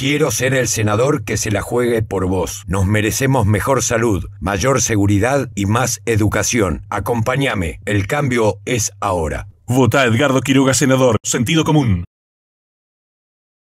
Quiero ser el senador que se la juegue por vos. Nos merecemos mejor salud, mayor seguridad y más educación. Acompáñame. El cambio es ahora. Vota Edgardo Quiroga, senador. Sentido común.